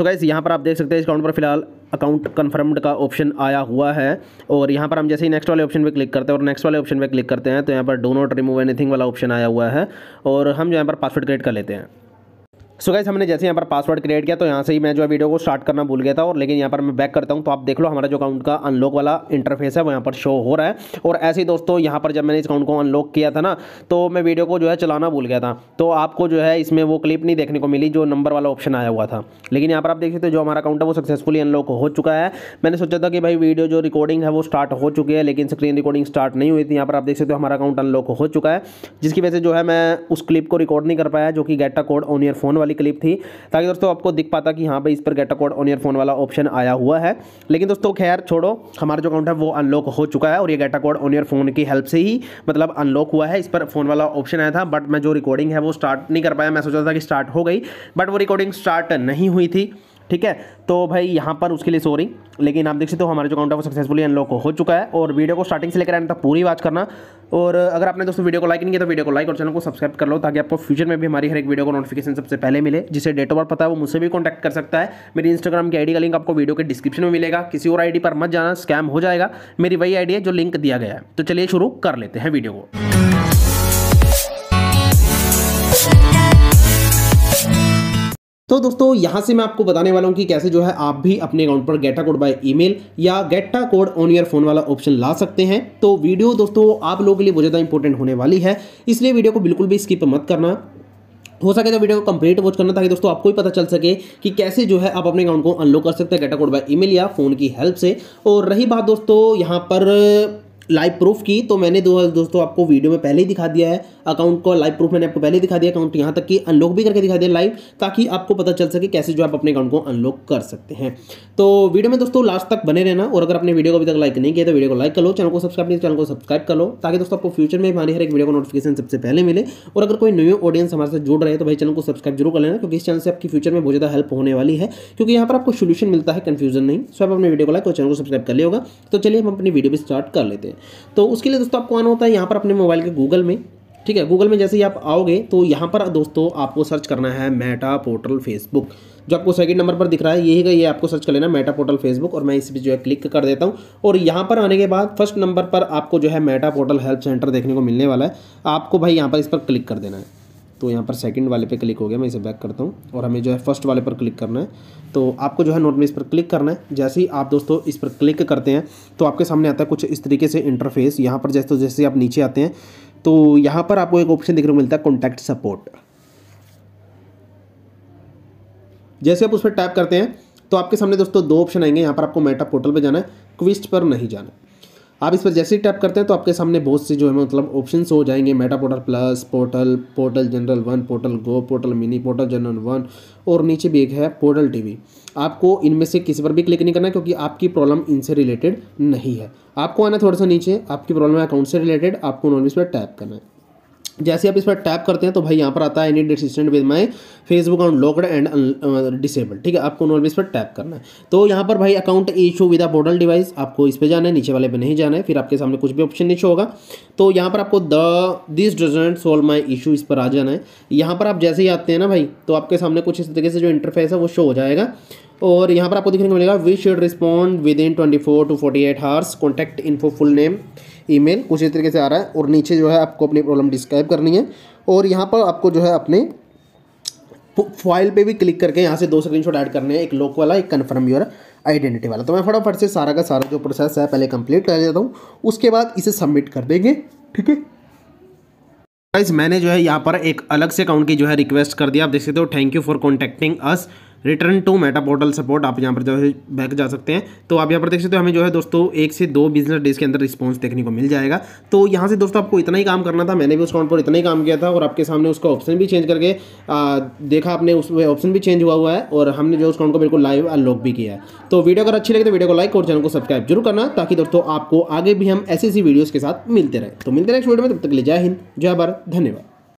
so guys यहाँ पर आप देख सकते हैं इस अकाउंट पर फिलहाल अकाउंट कन्फर्म्ड का ऑप्शन आया हुआ है और यहाँ पर हम जैसे ही नेक्स्ट वाले ऑप्शन पे क्लिक करते हैं और नेक्स्ट वाले ऑप्शन पे क्लिक करते हैं तो यहाँ पर डो नॉट रिमूव एनीथिंग वाला ऑप्शन आया हुआ है और हम जो यहाँ पर पासवर्ड क्रिएट कर लेते हैं सो गाइस हमने जैसे यहाँ पर पासवर्ड क्रिएट किया तो यहाँ से ही मैं जो है वीडियो को स्टार्ट करना भूल गया था और लेकिन यहाँ पर मैं बैक करता हूँ तो आप देख लो हमारा जो अकाउंट का अनलॉक वाला इंटरफेस है वो यहाँ पर शो हो रहा है और ऐसे ही दोस्तों यहाँ पर जब मैंने इस अकाउंट को अनलॉक किया था ना तो मैं वीडियो को जो है चलाना भूल गया था तो आपको जो है इसमें वो क्लिप नहीं देखने को मिली जो नंबर वाला ऑप्शन आया हुआ था लेकिन यहाँ पर आप देख सकते हो जो हमारा अकाउंट है वो सक्सेसफुली अनलॉक हो चुका है मैंने सोचा था कि भाई वीडियो जो रिकॉर्डिंग है वो स्टार्ट हो चुकी है लेकिन स्क्रीन रिकॉर्डिंग स्टार्ट नहीं हुई थी यहाँ पर आप देख सकते हो हमारा अकाउंट अनलॉक हो चुका है जिसकी वजह से जो है मैं उस क्लिप को रिकॉर्ड नहीं कर पाया जो कि get a code on earphone वाली वाली क्लिप थी ताकि दोस्तों आपको दिख पाता कि हाँ भाई इस पर get a code on earphone वाला ऑप्शन आया हुआ है लेकिन दोस्तों खैर छोड़ो हमारा जो अकाउंट है वो अनलॉक हो चुका है और ये get a code on earphone की हेल्प से ही मतलब अनलॉक हुआ है इस पर फोन वाला ऑप्शन आया था बट मैं जो रिकॉर्डिंग है वो स्टार्ट नहीं कर पाया मैं सोचा था कि स्टार्ट हो गई बट वो रिकॉर्डिंग स्टार्ट नहीं हुई थी ठीक है तो भाई यहाँ पर उसके लिए सॉरी लेकिन आप देख सकते हो हमारे जो अकाउंट है वो सक्सेसफुली अनलॉक हो चुका है और वीडियो को स्टार्टिंग से लेकर आने तक पूरी वॉच करना और अगर आपने दोस्तों वीडियो को लाइक नहीं किया तो वीडियो को लाइक और चैनल को सब्सक्राइब कर लो ताकि आपको फ्यूचर में भी हमारी हर एक वीडियो को नोटिफिकेशन सबसे पहले मिले जिसे डेट ऑफ बर्थ पता है वो मुझसे भी कॉन्टैक्ट कर सकता है मेरी इंस्टाग्राम की आईडी का लिंक आपको वीडियो के डिस्क्रिप्शन में मिलेगा किसी और आईडी पर मत जाना स्कैम हो जाएगा मेरी वही आईडी है जो लिंक दिया गया है तो चलिए शुरू कर लेते हैं वीडियो को तो दोस्तों यहाँ से मैं आपको बताने वाला हूँ कि कैसे जो है आप भी अपने अकाउंट पर गेटा कोड बाय ईमेल या get a code on earphone वाला ऑप्शन ला सकते हैं तो वीडियो दोस्तों आप लोगों के लिए बहुत ज़्यादा इंपॉर्टेंट होने वाली है इसलिए वीडियो को बिल्कुल भी स्किप मत करना हो सके तो वीडियो को कंप्लीट वॉच करना ताकि दोस्तों आपको ही पता चल सके कि कैसे जो है आप अपने अकाउंट को अनलॉक कर सकते हैं गेटा कोड बाय ईमेल या फोन की हेल्प से और रही बात दोस्तों यहाँ पर लाइव प्रूफ की तो मैंने दो दोस्तों आपको वीडियो में पहले ही दिखा दिया है अकाउंट को लाइव प्रूफ मैंने आपको पहले ही दिखा दिया अकाउंट यहाँ तक कि अनलॉक भी करके दिखा दिया लाइव ताकि आपको पता चल सके कैसे जो आप अपने अकाउंट को अनलॉक कर सकते हैं तो वीडियो में दोस्तों लास्ट तक बने रहना और अगर अपने वीडियो को अभी तक लाइक नहीं किया तो वीडियो को लाइक कर लो चैनल को सब्सक्राइब नहीं चैनल को सब्सक्राइब कर लो ताकि दोस्तों आपको फ्यूचर में हमारे हर एक वीडियो को नोटिफिकेशन सबसे पहले मिले और अगर कोई न्यू ऑडियंस हमारे साथ जुड़ रहे हैं तो भाई चैनल को सब्सक्राइब जरूर कर लेना क्योंकि इस चैनल से आपकी फ्यूचर में बहुत ज़्यादा हेल्प होने वाली है क्योंकि यहाँ पर आपको सोल्यूशन मिलता है कन्फ्यूजन नहीं सो आप अपने वीडियो को लाइक और चैनल को सब्सक्राइब कर लेगा तो चलिए हम अपनी वीडियो भी स्टार्ट कर लेते हैं तो उसके लिए दोस्तों आपको आना होता है यहाँ पर अपने मोबाइल के गूगल में ठीक है गूगल में जैसे ही आप आओगे तो यहाँ पर दोस्तों आपको सर्च करना है मेटा पोर्टल फेसबुक जो आपको सेकंड नंबर पर दिख रहा है यही का ये आपको सर्च कर लेना मेटा पोर्टल फेसबुक और मैं इस पर जो है क्लिक कर देता हूँ और यहाँ पर आने के बाद फर्स्ट नंबर पर आपको जो है मेटा पोर्टल हेल्प सेंटर देखने को मिलने वाला है आपको भाई यहाँ पर इस पर क्लिक कर देना है तो यहाँ पर सेकंड वाले पे क्लिक हो गया मैं इसे बैक करता हूँ और हमें जो है फर्स्ट वाले पर क्लिक करना है तो आपको जो है नोट में इस पर क्लिक करना है जैसे ही आप दोस्तों इस पर क्लिक करते हैं तो आपके सामने आता है कुछ इस तरीके से इंटरफेस यहाँ पर जैसे तो जैसे आप नीचे आते हैं तो यहाँ पर आपको एक ऑप्शन देखने को मिलता है कॉन्टैक्ट सपोर्ट जैसे आप उस पर टैप करते हैं तो आपके सामने दोस्तों दो ऑप्शन आएंगे यहाँ पर आपको मेटा पोर्टल पर जाना है क्विस्ट पर नहीं जाना है आप इस पर जैसे ही टैप करते हैं तो आपके सामने बहुत से जो है मतलब ऑप्शन हो जाएंगे Meta portal plus portal portal general one portal go portal mini portal general one और नीचे भी एक है पोर्टल टीवी आपको इनमें से किसी पर भी क्लिक नहीं करना क्योंकि आपकी प्रॉब्लम इनसे रिलेटेड नहीं है आपको आना थोड़ा सा नीचे आपकी प्रॉब्लम अकाउंट से रिलेटेड आपको उन्होंने इस पर टैप करना है जैसे आप इस पर टैप करते हैं तो भाई यहाँ पर आता है any assistance with my Facebook locked and disable ठीक है आपको नॉर्मल इस पर टैप करना है तो यहाँ पर भाई account issue with a borrowed device आपको इस पर जाना है नीचे वाले पे नहीं जाना है फिर आपके सामने कुछ भी ऑप्शन नहीं होगा तो यहाँ पर आपको the this doesn't solve my issue इस पर आ जाना है यहाँ पर आप जैसे ही आते हैं ना भाई तो आपके सामने कुछ इस तरीके से जो इंटरफेस है वो शो हो जाएगा और यहाँ पर आपको देखने को मिलेगा we should respond within twenty four to forty eight hours contact info full name email कुछ इस तरीके से आ रहा है और नीचे जो है आपको अपनी प्रॉब्लम डिस्क्राइब करनी है और यहाँ पर आपको जो है अपने फाइल पे भी क्लिक करके यहाँ से दो शॉट ऐड करने हैं एक लोक वाला एक कन्फर्म योर आइडेंटिटी वाला तो मैं फटाफट से सारा का सारा जो प्रोसेस है पहले कंप्लीट कर देता हूँ उसके बाद इसे सबमिट कर देंगे ठीक है गाइज मैंने जो है यहाँ पर एक अलग से अकाउंट की जो है रिक्वेस्ट कर दिया आप देख सकते हो thank you for contacting us return to Meta portal support आप यहाँ पर जो है बैक जा सकते हैं तो आप यहाँ पर देख सकते हो हमें जो है दोस्तों एक से दो बिजनेस डेज के अंदर रिस्पॉन्स देखने को मिल जाएगा तो यहाँ से दोस्तों आपको इतना ही काम करना था मैंने भी उस अकाउंट पर इतना ही काम किया था और आपके सामने उसका ऑप्शन भी चेंज करके आ, देखा आपने उस ऑप्शन भी चेंज हुआ हुआ है और हमने जो उस अकाउंट को बिल्कुल लाइव अनलॉक भी किया है तो वीडियो अगर अच्छी लगे तो वीडियो को लाइक और चैनल को सब्सक्राइब जरूर करना ताकि दोस्तों आपको आगे भी हम ऐसी ऐसी वीडियोज़ के साथ मिलते रहे तो मिलते रहे नेक्स्ट वीडियो में तब तक ले जय हिंद जय भारत धन्यवाद